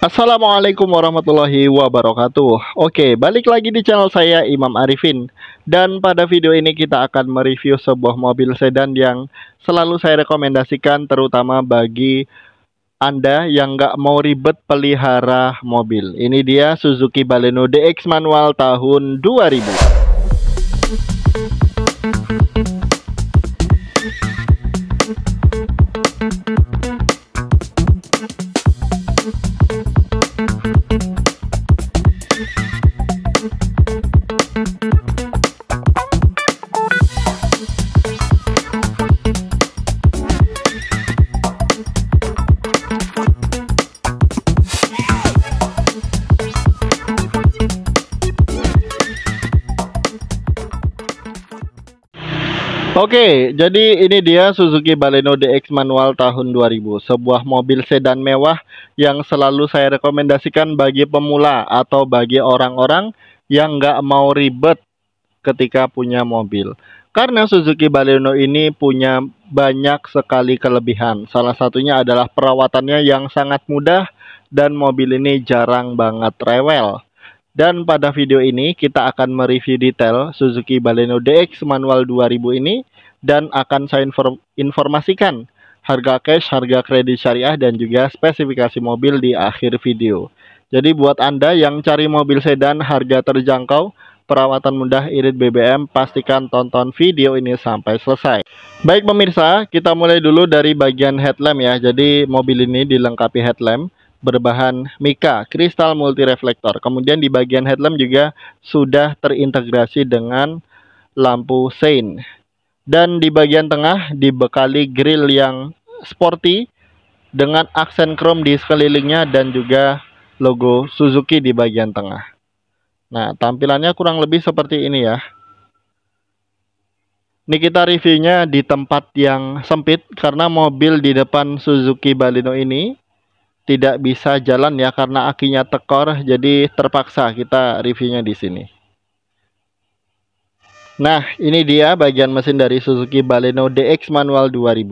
Assalamualaikum warahmatullahi wabarakatuh Oke, balik lagi di channel saya Imam Arifin Dan pada video ini kita akan mereview sebuah mobil sedan yang selalu saya rekomendasikan Terutama bagi Anda yang nggak mau ribet pelihara mobil Ini dia Suzuki Baleno DX manual tahun 2000 Oke, jadi ini dia Suzuki Baleno DX manual tahun 2000, sebuah mobil sedan mewah yang selalu saya rekomendasikan bagi pemula atau bagi orang-orang yang nggak mau ribet ketika punya mobil. Karena Suzuki Baleno ini punya banyak sekali kelebihan. Salah satunya adalah perawatannya yang sangat mudah dan mobil ini jarang banget rewel. Dan pada video ini kita akan mereview detail Suzuki Baleno DX manual 2000 ini dan akan saya inform informasikan harga cash, harga kredit syariah dan juga spesifikasi mobil di akhir video. Jadi buat Anda yang cari mobil sedan harga terjangkau, perawatan mudah irit BBM, pastikan tonton video ini sampai selesai. Baik pemirsa, kita mulai dulu dari bagian headlamp ya. Jadi mobil ini dilengkapi headlamp berbahan mika kristal multi reflektor. Kemudian di bagian headlamp juga sudah terintegrasi dengan lampu sein. Dan di bagian tengah dibekali grill yang sporty dengan aksen krom di sekelilingnya dan juga logo Suzuki di bagian tengah. Nah, tampilannya kurang lebih seperti ini ya. Ini kita reviewnya di tempat yang sempit karena mobil di depan Suzuki Baleno ini tidak bisa jalan ya karena akinya tekor jadi terpaksa kita reviewnya di sini. Nah, ini dia bagian mesin dari Suzuki Baleno DX manual 2000.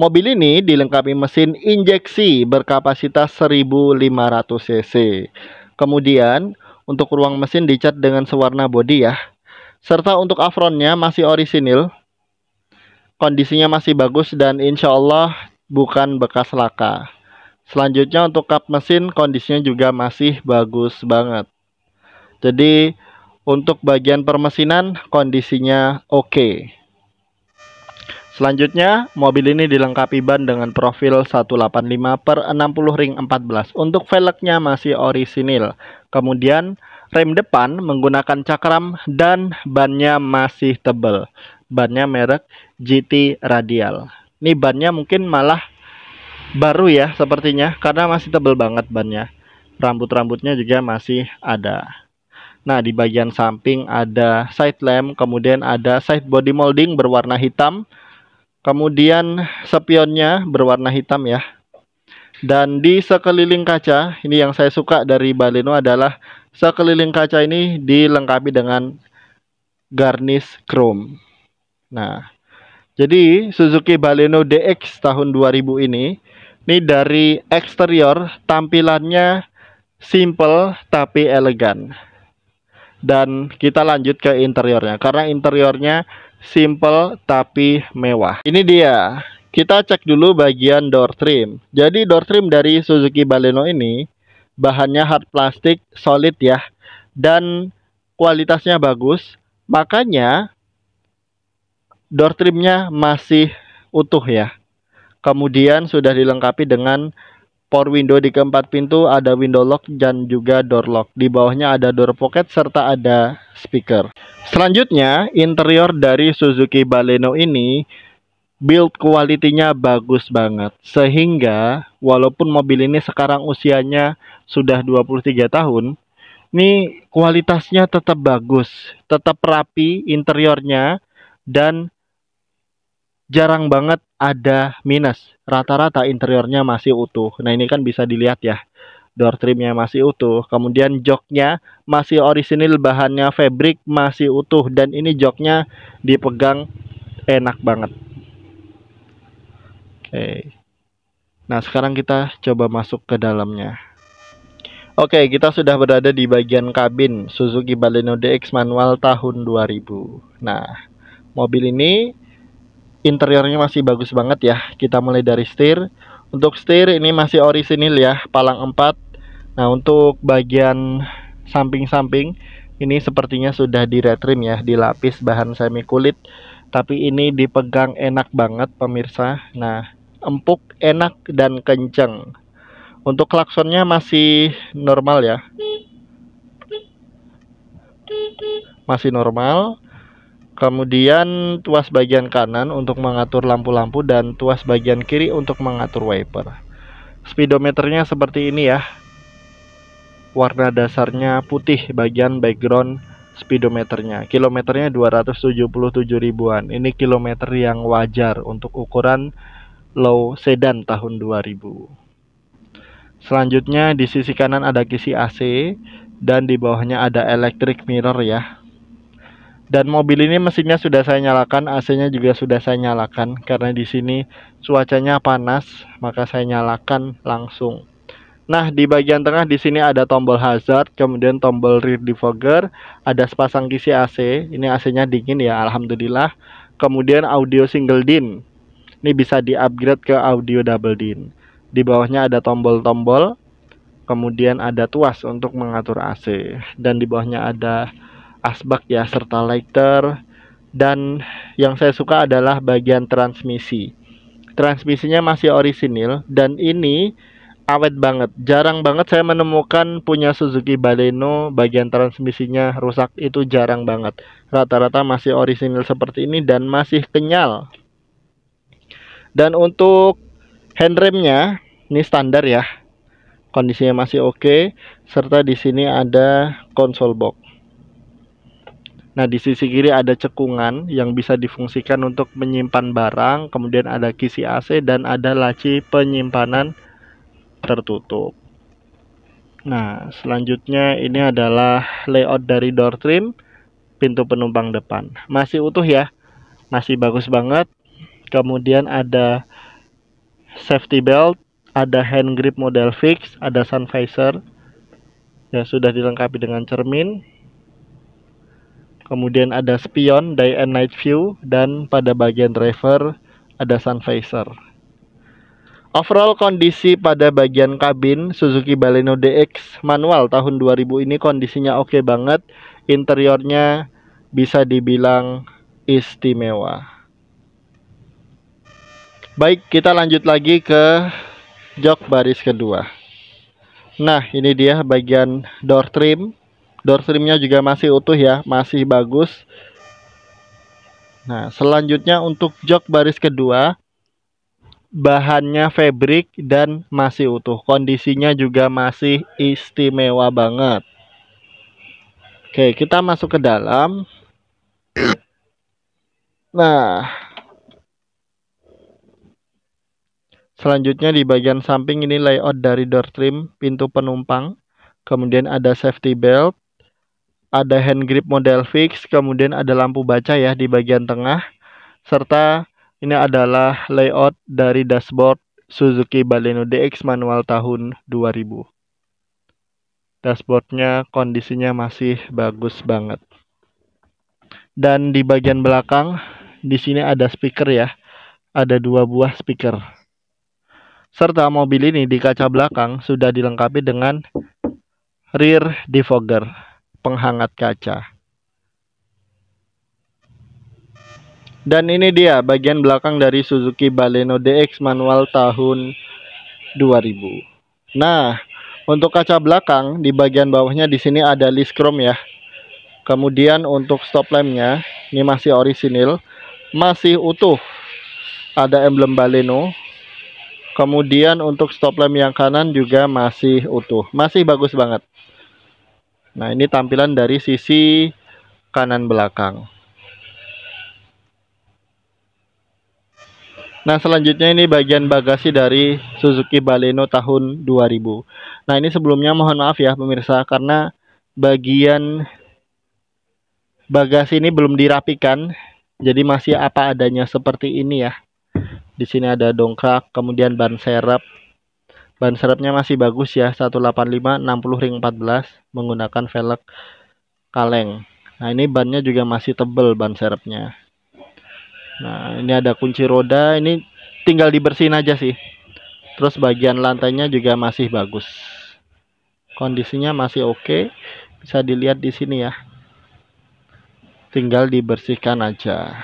Mobil ini dilengkapi mesin injeksi berkapasitas 1500 cc. Kemudian, untuk ruang mesin dicat dengan sewarna bodi ya. Serta untuk afronnya masih orisinil. Kondisinya masih bagus dan insya Allah bukan bekas laka. Selanjutnya untuk kap mesin kondisinya juga masih bagus banget. Jadi untuk bagian permesinan kondisinya oke. Okay. Selanjutnya, mobil ini dilengkapi ban dengan profil 185 per 60 ring 14. Untuk velgnya masih orisinil. Kemudian, rem depan menggunakan cakram dan bannya masih tebal. Bannya merek GT Radial. Ini bannya mungkin malah baru ya sepertinya karena masih tebel banget bannya. Rambut-rambutnya juga masih ada. Nah, di bagian samping ada side lamp, kemudian ada side body molding berwarna hitam. Kemudian spionnya berwarna hitam ya. Dan di sekeliling kaca, ini yang saya suka dari Baleno adalah sekeliling kaca ini dilengkapi dengan garnish chrome. Nah, jadi Suzuki Baleno DX tahun 2000 ini ini dari eksterior tampilannya simple tapi elegan. Dan kita lanjut ke interiornya karena interiornya simple tapi mewah. Ini dia. Kita cek dulu bagian door trim. Jadi door trim dari Suzuki Baleno ini bahannya hard plastik solid ya dan kualitasnya bagus. Makanya door trimnya masih utuh ya Kemudian sudah dilengkapi dengan power window di keempat pintu, ada window lock dan juga door lock. Di bawahnya ada door pocket serta ada speaker. Selanjutnya, interior dari Suzuki Baleno ini build quality-nya bagus banget. Sehingga walaupun mobil ini sekarang usianya sudah 23 tahun, ini kualitasnya tetap bagus, tetap rapi interiornya dan jarang banget ada minus. Rata-rata interiornya masih utuh. Nah ini kan bisa dilihat ya. Door trimnya masih utuh. Kemudian joknya masih orisinil bahannya fabric masih utuh. Dan ini joknya dipegang enak banget. Oke. Nah sekarang kita coba masuk ke dalamnya. Oke, kita sudah berada di bagian kabin Suzuki Baleno DX manual tahun 2000. Nah, mobil ini interiornya masih bagus banget ya kita mulai dari setir untuk setir ini masih orisinil ya palang 4 nah untuk bagian samping-samping ini sepertinya sudah diretrim ya dilapis bahan semi kulit tapi ini dipegang enak banget pemirsa nah empuk enak dan kenceng untuk klaksonnya masih normal ya masih normal Kemudian tuas bagian kanan untuk mengatur lampu-lampu dan tuas bagian kiri untuk mengatur wiper. Speedometernya seperti ini ya. Warna dasarnya putih bagian background speedometernya. Kilometernya 277 ribuan. Ini kilometer yang wajar untuk ukuran low sedan tahun 2000. Selanjutnya di sisi kanan ada kisi AC dan di bawahnya ada electric mirror ya dan mobil ini mesinnya sudah saya nyalakan, AC-nya juga sudah saya nyalakan karena di sini cuacanya panas, maka saya nyalakan langsung. Nah, di bagian tengah di sini ada tombol hazard, kemudian tombol rear defogger, ada sepasang kisi AC. Ini AC-nya dingin ya, alhamdulillah. Kemudian audio single din. Ini bisa di-upgrade ke audio double din. Di bawahnya ada tombol-tombol, kemudian ada tuas untuk mengatur AC dan di bawahnya ada asbak ya serta lighter dan yang saya suka adalah bagian transmisi. Transmisinya masih orisinil dan ini awet banget. Jarang banget saya menemukan punya Suzuki Baleno bagian transmisinya rusak itu jarang banget. Rata-rata masih orisinil seperti ini dan masih kenyal. Dan untuk handremnya ini standar ya kondisinya masih oke okay, serta di sini ada konsol box. Nah, di sisi kiri ada cekungan yang bisa difungsikan untuk menyimpan barang, kemudian ada kisi AC dan ada laci penyimpanan tertutup. Nah, selanjutnya ini adalah layout dari door trim pintu penumpang depan. Masih utuh ya. Masih bagus banget. Kemudian ada safety belt, ada hand grip model fix, ada sun visor. Ya, sudah dilengkapi dengan cermin, Kemudian ada spion, day and night view, dan pada bagian driver ada sun visor. Overall kondisi pada bagian kabin Suzuki Baleno DX manual tahun 2000 ini kondisinya oke okay banget. Interiornya bisa dibilang istimewa. Baik, kita lanjut lagi ke jok baris kedua. Nah, ini dia bagian door trim door trimnya juga masih utuh ya masih bagus nah selanjutnya untuk jok baris kedua bahannya fabric dan masih utuh kondisinya juga masih istimewa banget Oke kita masuk ke dalam nah Selanjutnya di bagian samping ini layout dari door trim pintu penumpang. Kemudian ada safety belt ada hand grip model fix, kemudian ada lampu baca ya di bagian tengah, serta ini adalah layout dari dashboard Suzuki Baleno DX manual tahun 2000. Dashboardnya kondisinya masih bagus banget. Dan di bagian belakang, di sini ada speaker ya, ada dua buah speaker. Serta mobil ini di kaca belakang sudah dilengkapi dengan rear defogger penghangat kaca. Dan ini dia bagian belakang dari Suzuki Baleno DX manual tahun 2000. Nah, untuk kaca belakang di bagian bawahnya di sini ada list chrome ya. Kemudian untuk stop lampnya ini masih orisinil, masih utuh. Ada emblem Baleno. Kemudian untuk stop lamp yang kanan juga masih utuh, masih bagus banget. Nah, ini tampilan dari sisi kanan belakang. Nah, selanjutnya ini bagian bagasi dari Suzuki Baleno tahun 2000. Nah, ini sebelumnya mohon maaf ya pemirsa karena bagian bagasi ini belum dirapikan. Jadi masih apa adanya seperti ini ya. Di sini ada dongkrak, kemudian ban serep, Ban serepnya masih bagus ya 185 60 ring 14 menggunakan velg kaleng. Nah, ini bannya juga masih tebel ban serepnya. Nah, ini ada kunci roda, ini tinggal dibersihin aja sih. Terus bagian lantainya juga masih bagus. Kondisinya masih oke. Bisa dilihat di sini ya. Tinggal dibersihkan aja.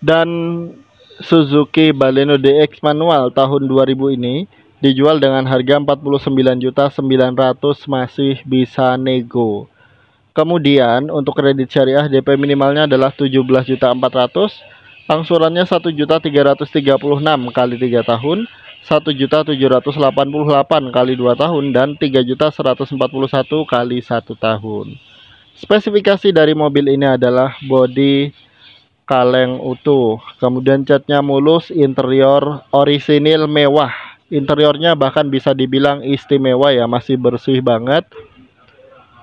Dan Suzuki Baleno DX manual tahun 2000 ini dijual dengan harga 49.900 masih bisa nego. Kemudian untuk kredit syariah DP minimalnya adalah 17.400 Angsurannya 1.336 kali 3 tahun, 1.788 kali 2 tahun, dan 3.141 kali 1 tahun. Spesifikasi dari mobil ini adalah body kaleng utuh, kemudian catnya mulus, interior orisinil mewah, interiornya bahkan bisa dibilang istimewa ya masih bersih banget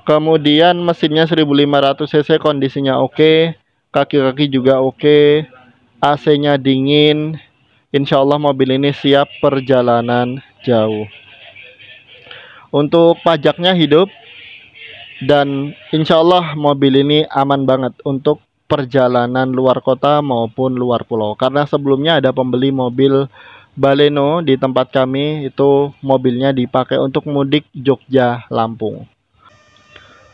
kemudian mesinnya 1500 cc kondisinya oke okay. kaki-kaki juga oke okay. AC nya dingin Insya Allah mobil ini siap perjalanan jauh untuk pajaknya hidup dan insya Allah mobil ini aman banget untuk perjalanan luar kota maupun luar pulau karena sebelumnya ada pembeli mobil Baleno di tempat kami itu mobilnya dipakai untuk mudik Jogja Lampung.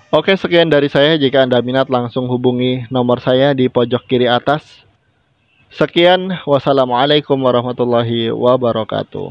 Oke sekian dari saya jika Anda minat langsung hubungi nomor saya di pojok kiri atas. Sekian wassalamualaikum warahmatullahi wabarakatuh.